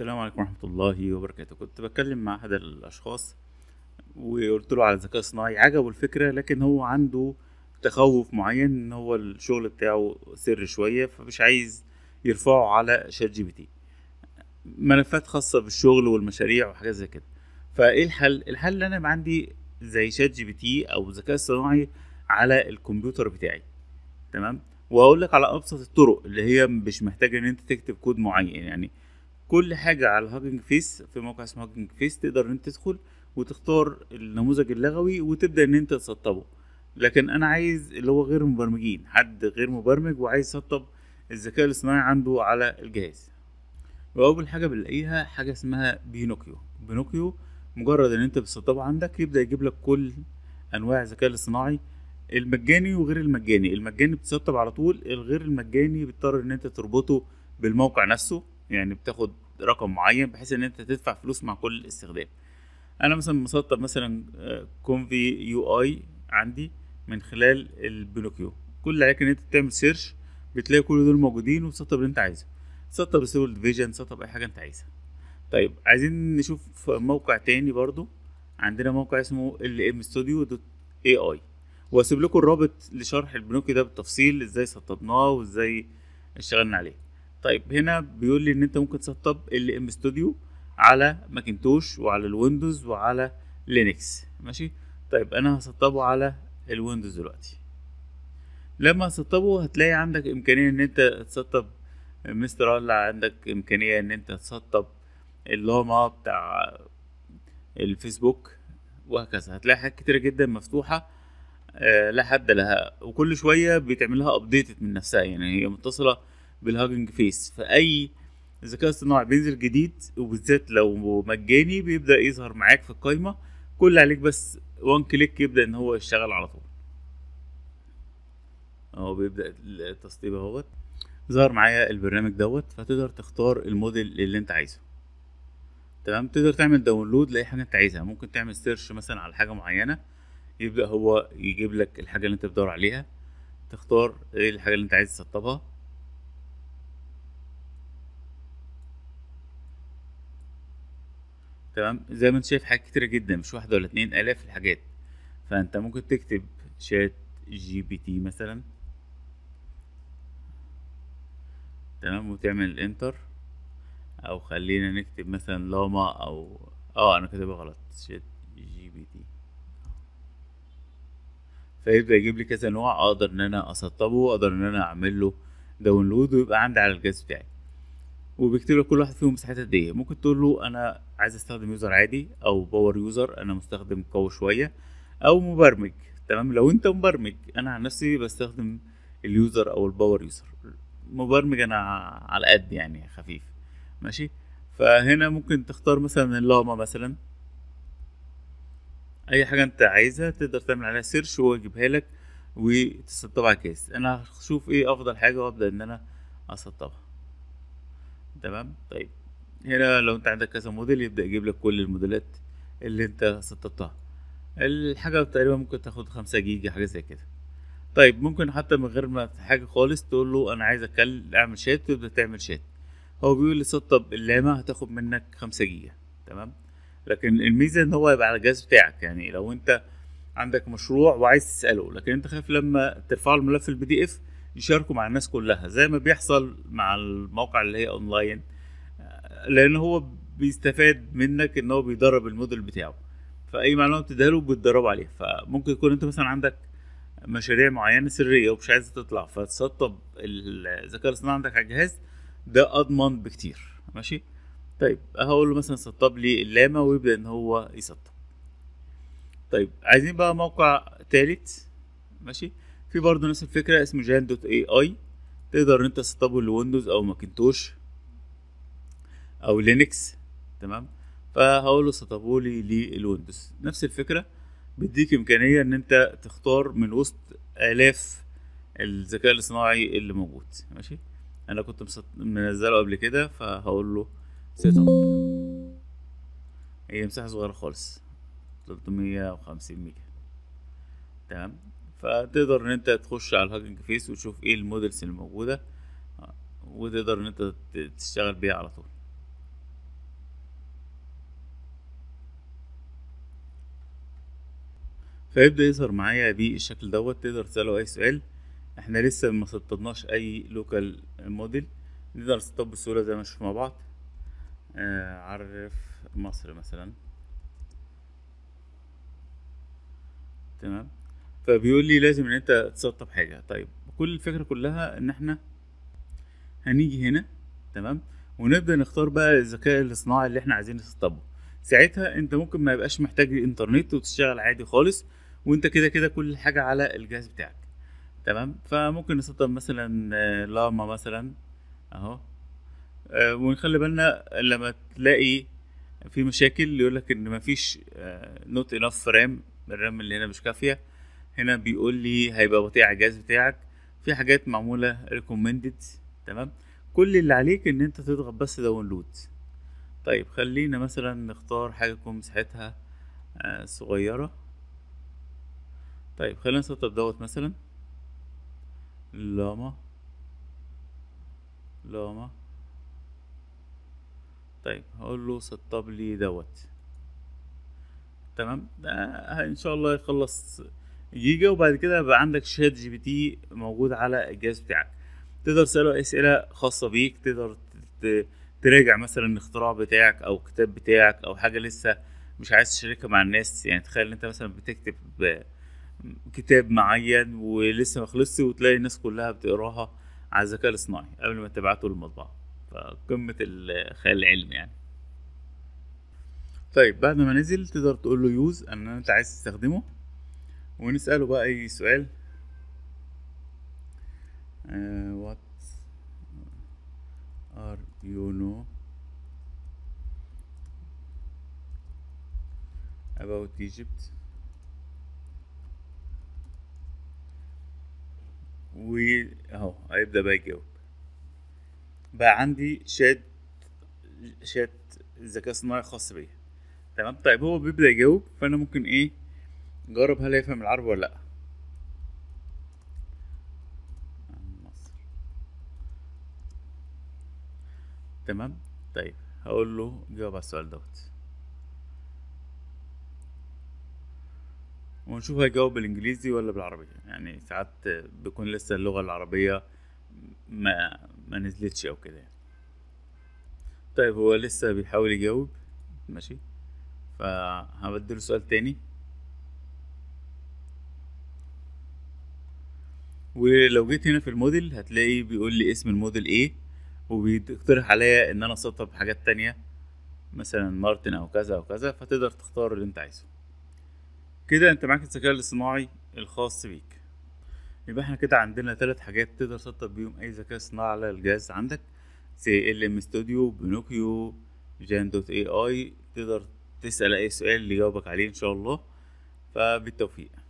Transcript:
السلام عليكم ورحمة الله وبركاته كنت بتكلم مع أحد الأشخاص وقلت له على الذكاء الصناعي عجبه الفكرة لكن هو عنده تخوف معين إن هو الشغل بتاعه سر شوية فمش عايز يرفعه على شات جي بي تي ملفات خاصة بالشغل والمشاريع وحاجات زي كده فإيه الحل؟ الحل إن أنا عندي زي شات جي بي تي أو الذكاء الصناعي على الكمبيوتر بتاعي تمام؟ وأقول لك على أبسط الطرق اللي هي مش محتاجة إن أنت تكتب كود معين يعني كل حاجه على هاجنج فيس في موقع اسمه هاجنج فيس تقدر ان انت تدخل وتختار النموذج اللغوي وتبدا ان انت تسطبه لكن انا عايز اللي هو غير مبرمجين حد غير مبرمج وعايز يسطب الذكاء الاصطناعي عنده على الجهاز واول حاجه بنلاقيها حاجه اسمها بينوكيو بينوكيو مجرد ان انت بتسطبه عندك يبدا يجيب لك كل انواع الذكاء الاصطناعي المجاني وغير المجاني المجاني بتسطب على طول الغير المجاني بتضطر ان انت تربطه بالموقع نفسه يعني بتاخد رقم معين بحيث ان انت تدفع فلوس مع كل استخدام انا مثلا مسطب مثلا آه، كونفي يو اي عندي من خلال البينوكيو كل اللي عليك ان انت تعمل سيرش بتلاقي كل دول موجودين وتسطب اللي انت عايزه تسطب سيول ديفيجن تسطب اي حاجه انت عايزها طيب عايزين نشوف موقع تاني برضو عندنا موقع اسمه اي واسيب لكم الرابط لشرح البنوكي ده بالتفصيل ازاي سطبناه وازاي اشتغلنا عليه طيب هنا بيقول لي ان انت ممكن تسطب ال ام ستوديو على ماكنتوش وعلى الويندوز وعلى لينكس ماشي طيب انا هسطبه على الويندوز دلوقتي لما هسطبه هتلاقي عندك امكانيه ان انت تسطب مستر هلا عندك امكانيه ان انت تسطب اللاما بتاع الفيسبوك وهكذا هتلاقي حاجات كتيره جدا مفتوحه آه، لا حد لها وكل شويه بتعملها ابديت من نفسها يعني هي متصله بالهاجنج فيس فاي ذكاء اصطناعي بينزل جديد وبالذات لو مجاني بيبدا يظهر معاك في القايمه كل عليك بس وان كليك يبدا ان هو يشتغل على طول اهو بيبدا التسطيب اهوت ظهر معايا البرنامج دوت فتقدر تختار الموديل اللي انت عايزه تمام تقدر تعمل داونلود لاي حاجه انت عايزها ممكن تعمل سيرش مثلا على حاجه معينه يبدا هو يجيب لك الحاجه اللي انت بتدور عليها تختار ايه الحاجه اللي انت عايز تسطبها تمام زي ما انت شايف حاجات كتيره جدا مش واحده ولا اتنين الاف الحاجات فانت ممكن تكتب شات جي بي تي مثلا تمام وتعمل انتر او خلينا نكتب مثلا لاما او اه انا كاتبها غلط شات جي بي تي فيبدا يجيب لي كذا نوع اقدر ان انا اسطبه واقدر ان انا اعمل له داونلود ويبقى عندي على الجهاز بتاعي وبيكتب لك كل واحد فيهم مساحتها قد ايه ممكن تقول له انا عايز استخدم يوزر عادي او باور يوزر انا مستخدم قوي شويه او مبرمج تمام لو انت مبرمج انا عن نفسي بستخدم اليوزر او الباور يوزر مبرمج انا على قد يعني خفيف ماشي فهنا ممكن تختار مثلا اللاما مثلا اي حاجه انت عايزها تقدر تعمل عليها سيرش ويجيبها لك وتسطبها كيس انا هشوف ايه افضل حاجه وابدا ان انا اسطبها تمام طيب هنا لو انت عندك كذا موديل يبدا يجيب لك كل الموديلات اللي انت سطبتها الحاجه تقريبا ممكن تاخد خمسة جيجا حاجه زي كده طيب ممكن حتى من غير ما حاجه خالص تقول له انا عايز اكل اعمل شات تبدا تعمل شات هو بيقول لي سطب اللامه هتاخد منك خمسة جيجا تمام لكن الميزه ان هو يبقى على الجهاز بتاعك يعني لو انت عندك مشروع وعايز تساله لكن انت خايف لما ترفع الملف البي دي اف يشاركوا مع الناس كلها زي ما بيحصل مع الموقع اللي هي اونلاين لان هو بيستفاد منك ان هو بيدرب الموديل بتاعه فاي معلومه بتديها له بتدربه عليها فممكن يكون انت مثلا عندك مشاريع معينه سريه ومش عايز تطلع فتسطب الذكاء الاصطناعي عندك على الجهاز ده اضمن بكتير ماشي طيب هقول له مثلا سطب لي اللاما ويبدا ان هو يسطب طيب عايزين بقى موقع ثالث ماشي في برضه نفس الفكرة اسمه جان دوت اي اي تقدر انت تسطبه لويندوز او ماكنتوش او لينكس تمام فهقول له سطبه للويندوز نفس الفكرة بيديك امكانية ان انت تختار من وسط الاف الذكاء الاصطناعي اللي موجود ماشي انا كنت منزله قبل كده فهقول له سيت اب هي مساحة صغيرة خالص 350 ميجا تمام فتقدر ان انت تخش على الهاجنج فيس وتشوف ايه المودلز اللي موجوده آه، وتقدر ان انت تشتغل بيها على طول فيبدا يظهر معايا بالشكل دوت تقدر تساله اي سؤال احنا لسه ما سطبناش اي لوكال موديل نقدر نسطب بسهوله زي ما نشوف مع بعض آه عرف مصر مثلا تمام فبيقول لي لازم ان انت تسطب حاجه طيب كل الفكره كلها ان احنا هنيجي هنا تمام ونبدا نختار بقى الذكاء الاصطناعي اللي احنا عايزين نسطبه ساعتها انت ممكن ما يبقاش محتاج انترنت وتشتغل عادي خالص وانت كده كده كل حاجه على الجهاز بتاعك تمام فممكن نسطب مثلا آه، لاما مثلا اهو آه، ونخلي بالنا لما تلاقي في مشاكل يقولك ان مفيش نوت انف رام الرام اللي هنا مش كافيه هنا بيقول لي هيبقى بطيء على الجهاز بتاعك في حاجات معموله ريكومندد تمام كل اللي عليك ان انت تضغط بس داونلود طيب خلينا مثلا نختار حاجه تكون مساحتها آه، صغيره طيب خلينا نسطب دوت مثلا لاما لاما طيب هقول له سطب لي دوت تمام ده ان شاء الله يخلص جيجا وبعد كده بقى عندك شات جي بي تي موجود على الجهاز بتاعك تقدر تساله اسئله خاصه بيك تقدر تراجع مثلا الاختراع بتاعك او الكتاب بتاعك او حاجه لسه مش عايز تشاركها مع الناس يعني تخيل انت مثلا بتكتب كتاب معين ولسه ما وتلاقي الناس كلها بتقراها على الذكاء الاصطناعي قبل ما تبعته للمطبعه فقمه الخيال العلمي يعني طيب بعد ما نزل تقدر تقول له يوز ان انت عايز تستخدمه ونسأله بقى أي سؤال uh, what are you know about Egypt اهو هيبدأ بقى يجاوب بقى عندي شات شات ذكاء صناعي خاص بيا تمام طيب هو بيبدأ يجاوب فأنا ممكن إيه جرب هل يفهم العربي ولا لأ تمام طيب هقول له جاوب على السؤال دوت ونشوف هيجاوب بالانجليزي ولا بالعربي يعني ساعات بيكون لسه اللغة العربية ما ما نزلتش او كده يعني. طيب هو لسه بيحاول يجاوب ماشي فهبدله سؤال تاني ولو جيت هنا في الموديل هتلاقي بيقول لي اسم الموديل ايه وبيقترح عليا ان انا اسطب بحاجات تانية مثلا مارتن او كذا او كذا فتقدر تختار اللي انت عايزه كده انت معاك الذكاء الاصطناعي الخاص بيك يبقى احنا كده عندنا ثلاث حاجات تقدر تسطب بيهم اي ذكاء اصطناعي على الجهاز عندك زي ال ام ستوديو بنوكيو جان دوت اي اي تقدر تسال اي سؤال اللي يجاوبك عليه ان شاء الله فبالتوفيق